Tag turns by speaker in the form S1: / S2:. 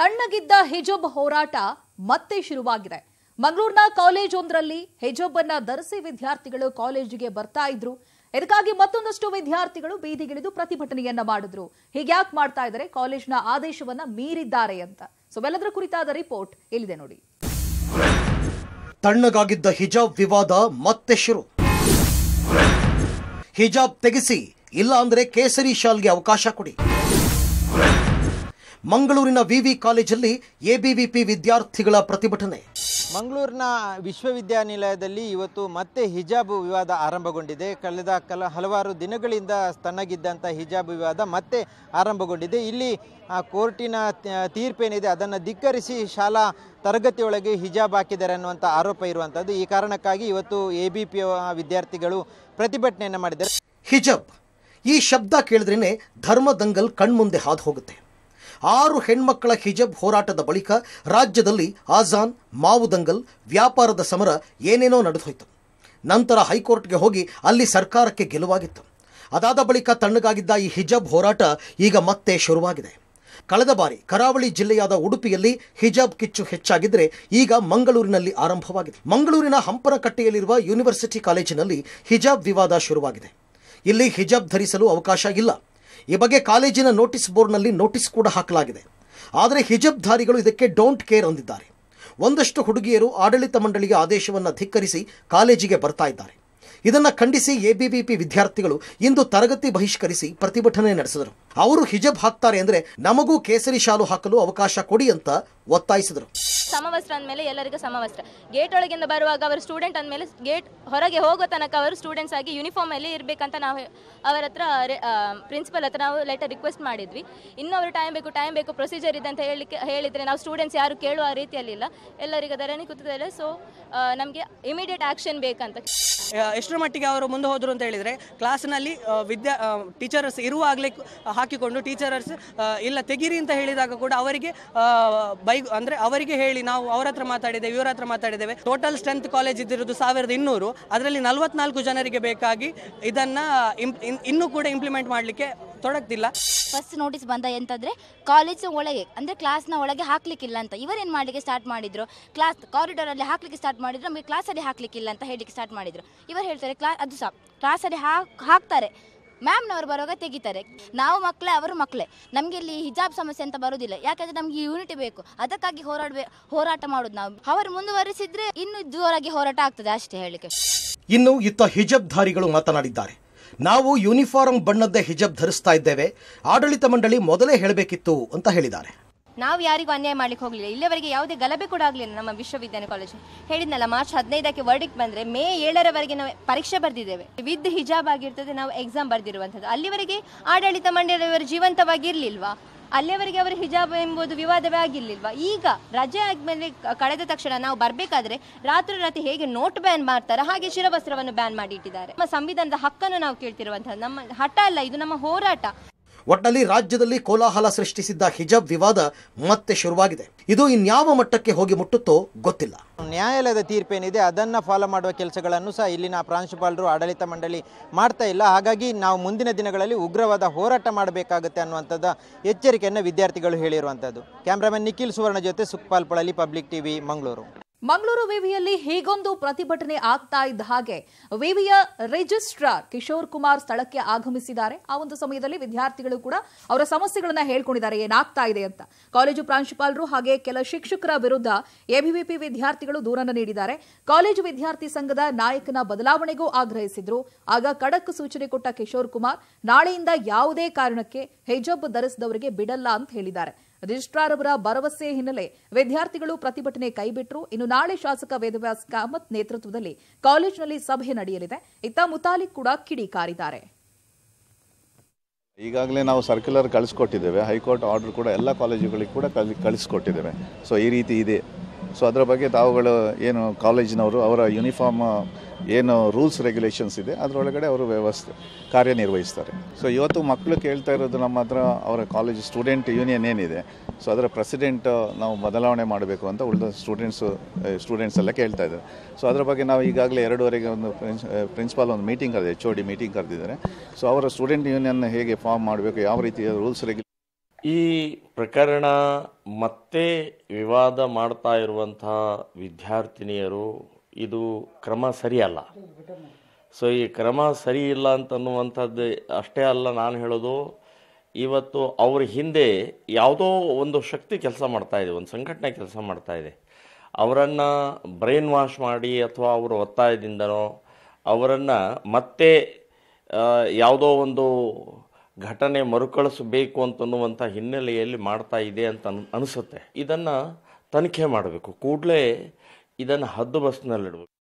S1: ತಣ್ಣಗಿದ್ದ hijab ಹೋರಾಟ ಮತ್ತೆ ಶುರುವಾಗಿದೆ ಮಂಗಳೂರಿನ ಕಾಲೇಜೊಂದರಲ್ಲಿ ಹಿಜಬ್ ಅನ್ನ ಧರಿಸಿ ವಿದ್ಯಾರ್ಥಿಗಳು ಕಾಲೇಜಿಗೆ ಬರ್ತಾ ಇದ್ರು ಇದಕ್ಕಾಗಿ ಮತ್ತೊಂದಷ್ಟು ವಿದ್ಯಾರ್ಥಿಗಳು ಬೀದಿಗಿಳಿದು ಪ್ರತಿಭಟನೆಯನ್ನ ಮಾಡಿದ್ರು ಹೀಗ್ಯಾಕ್ ಮಾಡ್ತಾ ಇದ್ದಾರೆ ಕಾಲೇಜ್ನ ಆದೇಶವನ್ನ ಮೀರಿದ್ದಾರೆ ಅಂತ ಸೊ ಎಲ್ಲದರ ಕುರಿತಾದ ರಿಪೋರ್ಟ್ ಇಲ್ಲಿದೆ ನೋಡಿ
S2: ತಣ್ಣಗಾಗಿದ್ದ ಹಿಜಾಬ್ ವಿವಾದ ಮತ್ತೆ ಶುರು ಹಿಜಾಬ್ ತೆಗೆಸಿ ಇಲ್ಲ ಅಂದ್ರೆ ಕೇಸರಿ ಶಾಲ್ಗೆ ಅವಕಾಶ ಕೊಡಿ ಮಂಗಳೂರಿನ ವಿವಿ ಕಾಲೇಜಲ್ಲಿ ಎಬಿವಿಪಿ ವಿದ್ಯಾರ್ಥಿಗಳ ಪ್ರತಿಭಟನೆ
S3: ಮಂಗಳೂರಿನ ವಿಶ್ವವಿದ್ಯಾನಿಲಯದಲ್ಲಿ ಇವತ್ತು ಮತ್ತೆ ಹಿಜಾಬ್ ವಿವಾದ ಆರಂಭಗೊಂಡಿದೆ ಕಳೆದ ಕಲ ಹಲವಾರು ದಿನಗಳಿಂದ ತಣ್ಣಗಿದ್ದಂಥ ಹಿಜಾಬ್ ವಿವಾದ ಮತ್ತೆ ಆರಂಭಗೊಂಡಿದೆ ಇಲ್ಲಿ ಕೋರ್ಟಿನ ತೀರ್ಪೇನಿದೆ ಅದನ್ನು ಧಿಕ್ಕರಿಸಿ ಶಾಲಾ ತರಗತಿಯೊಳಗೆ ಹಿಜಾಬ್ ಹಾಕಿದ್ದಾರೆ ಅನ್ನುವಂಥ ಆರೋಪ ಇರುವಂಥದ್ದು ಈ ಕಾರಣಕ್ಕಾಗಿ ಇವತ್ತು ಎ ಬಿ ಪಿ ವಿದ್ಯಾರ್ಥಿಗಳು ಪ್ರತಿಭಟನೆಯನ್ನು ಮಾಡಿದ್ದಾರೆ ಹಿಜಾಬ್
S2: ಈ ಶಬ್ದ ಕೇಳಿದ್ರೇ ಧರ್ಮದಂಗಲ್ ಕಣ್ಮುಂದೆ ಹಾದು ಹೋಗುತ್ತೆ ಆರು ಹೆಣ್ಮಕ್ಕಳ ಹಿಜಬ್ ಹೋರಾಟದ ಬಳಿಕ ರಾಜ್ಯದಲ್ಲಿ ಆಜಾನ್ ಮಾವುದಂಗಲ್ ವ್ಯಾಪಾರದ ಸಮರ ಏನೇನೋ ನಡೆದೋಯ್ತು ನಂತರ ಹೈಕೋರ್ಟ್ಗೆ ಹೋಗಿ ಅಲ್ಲಿ ಸರ್ಕಾರಕ್ಕೆ ಗೆಲುವಾಗಿತ್ತು ಅದಾದ ಬಳಿಕ ತಣ್ಣಗಾಗಿದ್ದ ಈ ಹಿಜಬ್ ಹೋರಾಟ ಈಗ ಮತ್ತೆ ಶುರುವಾಗಿದೆ ಕಳೆದ ಬಾರಿ ಕರಾವಳಿ ಜಿಲ್ಲೆಯಾದ ಉಡುಪಿಯಲ್ಲಿ ಹಿಜಾಬ್ ಕಿಚ್ಚು ಹೆಚ್ಚಾಗಿದ್ದರೆ ಈಗ ಮಂಗಳೂರಿನಲ್ಲಿ ಆರಂಭವಾಗಿದೆ ಮಂಗಳೂರಿನ ಹಂಪನಕಟ್ಟೆಯಲ್ಲಿರುವ ಯೂನಿವರ್ಸಿಟಿ ಕಾಲೇಜಿನಲ್ಲಿ ಹಿಜಾಬ್ ವಿವಾದ ಶುರುವಾಗಿದೆ ಇಲ್ಲಿ ಹಿಜಾಬ್ ಧರಿಸಲು ಅವಕಾಶ ಇಲ್ಲ ಈ ಬಗ್ಗೆ ಕಾಲೇಜಿನ ನೋಟಿಸ್ ಬೋರ್ಡ್ನಲ್ಲಿ ನೋಟಿಸ್ ಕೂಡ ಹಾಕಲಾಗಿದೆ ಆದರೆ ಹಿಜಬ್ಧಾರಿಗಳು ಇದಕ್ಕೆ ಡೋಂಟ್ ಕೇರ್ ಅಂದಿದ್ದಾರೆ ಒಂದಷ್ಟು ಹುಡುಗಿಯರು ಆಡಳಿತ ಮಂಡಳಿಗೆ ಆದೇಶವನ್ನು ಧಿಕ್ಕರಿಸಿ ಕಾಲೇಜಿಗೆ ಬರ್ತಾ ಇದ್ದಾರೆ ಇದನ್ನು ಖಂಡಿಸಿ ಎಬಿವಿಪಿ ವಿದ್ಯಾರ್ಥಿಗಳು ಇಂದು ತರಗತಿ ಬಹಿಷ್ಕರಿಸಿ ಪ್ರತಿಭಟನೆ ನಡೆಸಿದರು ಅವರು ಹಿಜಬ್ ಹಾಕ್ತಾರೆ ಅಂದರೆ ನಮಗೂ ಕೇಸರಿ ಶಾಲು ಹಾಕಲು ಅವಕಾಶ ಕೊಡಿ ಅಂತ ಒತ್ತಾಯಿಸಿದರು
S1: ಸಮವಸ್ತ್ರ ಅಂದಮೇಲೆ ಎಲ್ಲರಿಗೂ ಸಮವಸ್ತ್ರ ಗೇಟ್ ಒಳಗಿಂದ ಬರುವಾಗ ಅವರು ಸ್ಟೂಡೆಂಟ್ ಅಂದಮೇಲೆ ಗೇಟ್ ಹೊರಗೆ ಹೋಗೋ ತನಕ ಅವರು ಸ್ಟೂಡೆಂಟ್ಸ್ ಆಗಿ ಯೂನಿಫಾರ್ಮಲ್ಲಿ ಇರಬೇಕಂತ ನಾವು ಅವರ ಹತ್ರ ಪ್ರಿನ್ಸಿಪಲ್ ಹತ್ರ ನಾವು ಲೆಟರ್ ರಿಕ್ವೆಸ್ಟ್ ಮಾಡಿದ್ವಿ ಇನ್ನೂ ಅವರು ಟೈಮ್ ಬೇಕು ಟೈಮ್ ಬೇಕು ಪ್ರೊಸೀಜರ್ ಇದೆ ಅಂತ ಹೇಳಿ ಹೇಳಿದರೆ ನಾವು ಸ್ಟೂಡೆಂಟ್ಸ್ ಯಾರು ಕೇಳುವ ರೀತಿಯಲ್ಲಿಲ್ಲ ಎಲ್ಲರಿಗೂ ಧರಣಿ ಕೂತಿದ್ದಾರೆ ಸೊ ನಮಗೆ ಇಮಿಡಿಯೇಟ್ ಆ್ಯಕ್ಷನ್ ಬೇಕಂತ ಎಷ್ಟರ ಮಟ್ಟಿಗೆ ಅವರು ಮುಂದೆ ಹೋದರು ಅಂತ ಹೇಳಿದರೆ ಕ್ಲಾಸ್ನಲ್ಲಿ ವಿದ್ಯಾ ಟೀಚರ್ಸ್ ಇರುವಾಗಲೇ ಹಾಕಿಕೊಂಡು ಟೀಚರರ್ಸ್ ಇಲ್ಲ ತೆಗಿರಿ ಅಂತ ಹೇಳಿದಾಗ ಕೂಡ ಅವರಿಗೆ ಬೈ ಅಂದರೆ ಅವರಿಗೆ ಹೇಳಿ ನಾವು ಅವರ ಹತ್ರ ಮಾತಾಡಿದ್ದೇವೆ ಇವರ ಹತ್ರ ಮಾತಾಡಿದ್ದೇವೆ ಟೋಟಲ್ ಸ್ಟ್ರೆಂತ್ ಕಾಲೇಜ್ ಇದ್ದಿರೋದು ಸಾವಿರದ ಇನ್ನೂರು ಅದರಲ್ಲಿ ನಲವತ್ನಾಲ್ಕು ಜನರಿಗೆ ಬೇಕಾಗಿ ಇದನ್ನ ಇನ್ನೂ ಕೂಡ ಇಂಪ್ಲಿಮೆಂಟ್ ಮಾಡಲಿಕ್ಕೆ ತೊಡಗ್ತಿಲ್ಲ ಫಸ್ಟ್ ನೋಟಿಸ್ ಬಂದ ಎಂತಂದ್ರೆ ಕಾಲೇಜ್ ಒಳಗೆ ಅಂದರೆ ಕ್ಲಾಸ್ನ ಒಳಗೆ ಹಾಕ್ಲಿಕ್ಕಿಲ್ಲ ಅಂತ ಇವರೇನು ಮಾಡ್ಲಿಕ್ಕೆ ಸ್ಟಾರ್ಟ್ ಮಾಡಿದ್ರು ಕ್ಲಾಸ್ ಕಾರಿಡಾರ್ ಅಲ್ಲಿ ಹಾಕ್ಲಿಕ್ಕೆ ಸ್ಟಾರ್ಟ್ ಮಾಡಿದ್ರು ನಮಗೆ ಕ್ಲಾಸಲ್ಲಿ ಹಾಕ್ಲಿಕ್ಕಿಲ್ಲ ಅಂತ ಹೇಳಿಕ್ಕೆ ಸ್ಟಾರ್ಟ್ ಮಾಡಿದ್ರು ಇವರು ಹೇಳ್ತಾರೆ ಕ್ಲಾಸ್ ಅದು ಸಹ ಕ್ಲಾಸಲ್ಲಿ ಹಾಕಿ ಹಾಕ್ತಾರೆ ಮ್ಯಾಮ್ನವರು ಬರುವಾಗ ತೆಗಿತಾರೆ ನಾವು ಮಕ್ಕಳೇ ಅವರು ಮಕ್ಕಳೇ ನಮಗೆ ಇಲ್ಲಿ ಹಿಜಾಬ್ ಸಮಸ್ಯೆ ಅಂತ ಬರೋದಿಲ್ಲ ಯಾಕಂದ್ರೆ ನಮಗೆ ಯೂನಿಟಿ ಬೇಕು ಅದಕ್ಕಾಗಿ ಹೋರಾಡಬೇಕು ಹೋರಾಟ ಮಾಡೋದು ನಾವು ಅವರು ಮುಂದುವರಿಸಿದ್ರೆ ಇನ್ನೂ ಜೋರಾಗಿ ಹೋರಾಟ ಆಗ್ತದೆ ಅಷ್ಟೇ ಹೇಳಿಕೆ
S2: ಇನ್ನು ಇತ್ತ ಧಾರಿಗಳು ಮಾತನಾಡಿದ್ದಾರೆ ನಾವು ಯೂನಿಫಾರ್ಮ್ ಬಣ್ಣದ ಹಿಜಬ್ ಧರಿಸ್ತಾ ಇದ್ದೇವೆ ಆಡಳಿತ ಮಂಡಳಿ ಮೊದಲೇ ಹೇಳಬೇಕಿತ್ತು ಅಂತ ಹೇಳಿದ್ದಾರೆ
S1: ನಾವು ಯಾರಿಗೂ ಅನ್ಯಾಯ ಮಾಡ್ಲಿಕ್ಕೆ ಹೋಗಲಿಲ್ಲ ಇಲ್ಲಿಯವರೆಗೆ ಯಾವುದೇ ಗಲಭೆ ಕೂಡ ಆಗಲಿಲ್ಲ ನಮ್ಮ ವಿಶ್ವವಿದ್ಯಾನಿ ಕಾಲೇಜು ಹೇಳಿದ್ನಲ್ಲ ಮಾರ್ಚ್ ಹದಿನೈದಕ್ಕೆ ವರ್ಡಿಕ್ ಬಂದರೆ ಮೇ ಏಳರವರೆಗೆ ನಾವು ಪರೀಕ್ಷೆ ಬರೆದಿದ್ದೇವೆ ವಿದ್ ಹಿಜಾಬ್ ಆಗಿರ್ತದೆ ನಾವು ಎಕ್ಸಾಮ್ ಬರೆದಿರುವಂಥದ್ದು ಅಲ್ಲಿವರೆಗೆ ಆಡಳಿತ ಮಂಡಳಿಯವರು ಜೀವಂತವಾಗಿರಲಿಲ್ವಾ ಅಲ್ಲಿಯವರೆಗೆ ಅವರು ಹಿಜಾಬ್ ಎಂಬುದು ವಿವಾದವೇ ಆಗಿರ್ಲಿಲ್ವಾ ಈಗ ರಜೆ ಆದಮೇಲೆ ಕಳೆದ ತಕ್ಷಣ ನಾವು ಬರಬೇಕಾದ್ರೆ ರಾತ್ರಿ ಹೇಗೆ ನೋಟ್ ಬ್ಯಾನ್ ಮಾಡ್ತಾರೆ ಹಾಗೆ ಶಿರವಸ್ತ್ರವನ್ನು ಬ್ಯಾನ್ ಮಾಡಿ ಇಟ್ಟಿದ್ದಾರೆ ನಮ್ಮ ಸಂವಿಧಾನದ ಹಕ್ಕನ್ನು ನಾವು ಕೇಳ್ತಿರುವಂತಹ ನಮ್ಮ ಹಠ ಅಲ್ಲ ಇದು ನಮ್ಮ ಹೋರಾಟ
S2: ಒಟ್ಟಲ್ಲಿ ರಾಜ್ಯದಲ್ಲಿ ಕೋಲಾಹಲ ಸೃಷ್ಟಿಸಿದ್ದ ಹಿಜಾಬ್ ವಿವಾದ ಮತ್ತೆ ಶುರುವಾಗಿದೆ ಇದು ಇನ್ಯಾವ ಮಟ್ಟಕ್ಕೆ ಹೋಗಿ ಮುಟ್ಟುತ್ತೋ ಗೊತ್ತಿಲ್ಲ
S3: ನ್ಯಾಯಾಲಯದ ತೀರ್ಪೇನಿದೆ ಅದನ್ನು ಫಾಲೋ ಮಾಡುವ ಕೆಲಸಗಳನ್ನು ಸಹ ಇಲ್ಲಿನ ಪ್ರಾಂಶುಪಾಲರು ಆಡಳಿತ ಮಂಡಳಿ ಮಾಡ್ತಾ ಇಲ್ಲ ಹಾಗಾಗಿ ನಾವು ಮುಂದಿನ ದಿನಗಳಲ್ಲಿ ಉಗ್ರವಾದ ಹೋರಾಟ ಮಾಡಬೇಕಾಗುತ್ತೆ ಅನ್ನುವಂಥದ್ದ ಎಚ್ಚರಿಕೆಯನ್ನು ವಿದ್ಯಾರ್ಥಿಗಳು ಹೇಳಿರುವಂಥದ್ದು ಕ್ಯಾಮ್ರಾಮನ್ ನಿಖಿಲ್ ಸುವರ್ಣ ಜೊತೆ ಸುಖಪಾಲ್ ಪಳಲಿ ಪಬ್ಲಿಕ್ ಟಿವಿ ಮಂಗಳೂರು
S1: ಮಂಗಳೂರು ವಿವಿಯಲ್ಲಿ ಹೀಗೊಂದು ಪ್ರತಿಭಟನೆ ಆಗ್ತಾ ಇದ್ದ ಹಾಗೆ ವಿವಿಯ ರಿಜಿಸ್ಟ್ರಾರ್ ಕಿಶೋರ್ ಕುಮಾರ್ ಸ್ಥಳಕ್ಕೆ ಆಗಮಿಸಿದ್ದಾರೆ ಆ ಒಂದು ಸಮಯದಲ್ಲಿ ವಿದ್ಯಾರ್ಥಿಗಳು ಕೂಡ ಅವರ ಸಮಸ್ಯೆಗಳನ್ನ ಹೇಳ್ಕೊಂಡಿದ್ದಾರೆ ಏನಾಗ್ತಾ ಇದೆ ಅಂತ ಕಾಲೇಜು ಪ್ರಾಂಶುಪಾಲರು ಹಾಗೆ ಕೆಲ ಶಿಕ್ಷಕರ ವಿರುದ್ಧ ಎಬಿವಿಪಿ ವಿದ್ಯಾರ್ಥಿಗಳು ದೂರನ್ನು ನೀಡಿದ್ದಾರೆ ಕಾಲೇಜು ವಿದ್ಯಾರ್ಥಿ ಸಂಘದ ನಾಯಕನ ಬದಲಾವಣೆಗೂ ಆಗ್ರಹಿಸಿದ್ರು ಆಗ ಖಡಕ್ ಸೂಚನೆ ಕೊಟ್ಟ ಕಿಶೋರ್ ಕುಮಾರ್ ನಾಳೆಯಿಂದ ಯಾವುದೇ ಕಾರಣಕ್ಕೆ ಹೆಜಬ್ ಧರಿಸಿದವರಿಗೆ ಬಿಡಲ್ಲ ಅಂತ ಹೇಳಿದ್ದಾರೆ ರಿಜಿಸ್ಟ್ರಾರ್ ಅವರ ಭರವಸೆ ಹಿನ್ನೆಲೆ ವಿದ್ಯಾರ್ಥಿಗಳು ಪ್ರತಿಭಟನೆ ಕೈಬಿಟ್ಟರು ಇನ್ನು ನಾಳೆ ಶಾಸಕ ವೇದವ್ಯಾಸ್ ಕಾಮತ್ ನೇತೃತ್ವದಲ್ಲಿ ಕಾಲೇಜಿನಲ್ಲಿ ಸಭೆ ನಡೆಯಲಿದೆ ಇತ್ತ ಮುತಾಲಿಕ್ ಕೂಡ ಕಿಡಿಕಾರಿದ್ದಾರೆ ಈಗಾಗಲೇ ನಾವು ಸರ್ಕ್ಯುಲರ್ ಕಳಿಸ್ಕೊಟ್ಟಿದ್ದೇವೆ ಹೈಕೋರ್ಟ್ ಆರ್ಡರ್ ಕೂಡ ಎಲ್ಲ ಕಾಲೇಜುಗಳಿಗೆ ಕೂಡ ಕಳಿಸ್ಕೊಟ್ಟಿದ್ದೇವೆ ಸೊ ಈ ರೀತಿ ಇದೆ ಸೊ ಅದರ ಬಗ್ಗೆ ತಾವುಗಳು ಏನು ಕಾಲೇಜಿನವರು ಅವರ ಯೂನಿಫಾರ್ಮ್ ಏನು ರೂಲ್ಸ್ ರೆಗ್ಯುಲೇಷನ್ಸ್ ಇದೆ ಅದರೊಳಗಡೆ ಅವರು ವ್ಯವಸ್ಥೆ ಕಾರ್ಯನಿರ್ವಹಿಸ್ತಾರೆ ಸೊ ಇವತ್ತು ಮಕ್ಕಳು ಕೇಳ್ತಾ ಇರೋದು ನಮ್ಮ ಹತ್ರ ಅವರ ಕಾಲೇಜ್ ಸ್ಟೂಡೆಂಟ್ ಯೂನಿಯನ್ ಏನಿದೆ ಸೊ ಅದರ ಪ್ರೆಸಿಡೆಂಟ್ ನಾವು ಬದಲಾವಣೆ ಮಾಡಬೇಕು ಅಂತ ಉಳಿದ ಸ್ಟೂಡೆಂಟ್ಸು ಸ್ಟೂಡೆಂಟ್ಸ್ ಎಲ್ಲ ಕೇಳ್ತಾ ಇದ್ದಾರೆ ಸೊ ಅದರ ಬಗ್ಗೆ ನಾವು ಈಗಾಗಲೇ ಎರಡೂವರೆಗೆ ಒಂದು ಪ್ರಿನ್ಸಿಪಾಲ್ ಒಂದು ಮೀಟಿಂಗ್ ಕರೆದಿದೆ ಎಚ್ ಓ ಡಿ ಮೀಟಿಂಗ್ ಕರೆದಿದ್ದಾರೆ ಸೊ ಅವರ ಸ್ಟೂಡೆಂಟ್ ಯೂನಿಯನ್ ಹೇಗೆ ಫಾರ್ಮ್ ಮಾಡಬೇಕು ಯಾವ ರೀತಿಯ ರೂಲ್ಸ್ ರೆಗ್ಯು
S3: ಈ ಪ್ರಕರಣ ಮತ್ತೆ ವಿವಾದ ಮಾಡ್ತಾ ಇರುವಂತಹ ವಿದ್ಯಾರ್ಥಿನಿಯರು ಇದು ಕ್ರಮ ಸರಿಯಲ್ಲ ಸೊ ಈ ಕ್ರಮ ಸರಿ ಇಲ್ಲ ಅಂತನ್ನುವಂಥದ್ದು ಅಷ್ಟೇ ಅಲ್ಲ ನಾನು ಹೇಳೋದು ಇವತ್ತು ಅವ್ರ ಹಿಂದೆ ಯಾವುದೋ ಒಂದು ಶಕ್ತಿ ಕೆಲಸ ಇದೆ ಒಂದು ಸಂಘಟನೆ ಕೆಲಸ ಇದೆ ಅವರನ್ನು ಬ್ರೈನ್ ವಾಶ್ ಮಾಡಿ ಅಥವಾ ಅವರ ಒತ್ತಾಯದಿಂದನೋ ಅವರನ್ನು ಮತ್ತೆ ಯಾವುದೋ ಒಂದು ಘಟನೆ ಮರುಕಳಿಸಬೇಕು ಅಂತನ್ನುವಂಥ ಹಿನ್ನೆಲೆಯಲ್ಲಿ ಮಾಡ್ತಾ ಇದೆ ಅಂತ ಅನಿಸುತ್ತೆ ಇದನ್ನು ತನಿಖೆ ಮಾಡಬೇಕು ಕೂಡಲೇ ಇದನ್ನು ಹದ್ದು ಬಸ್ನಲ್ಲಿಡಬೇಕು